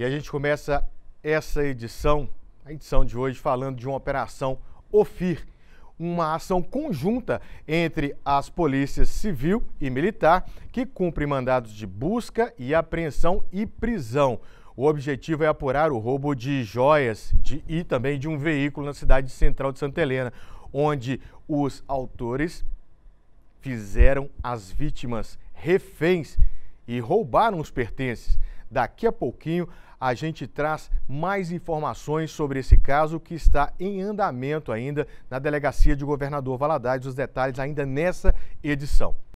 E a gente começa essa edição, a edição de hoje, falando de uma operação OFIR, uma ação conjunta entre as polícias civil e militar que cumpre mandados de busca e apreensão e prisão. O objetivo é apurar o roubo de joias de, e também de um veículo na cidade central de Santa Helena, onde os autores fizeram as vítimas reféns e roubaram os pertences. Daqui a pouquinho a gente traz mais informações sobre esse caso que está em andamento ainda na delegacia de Governador Valadares. Os detalhes ainda nessa edição.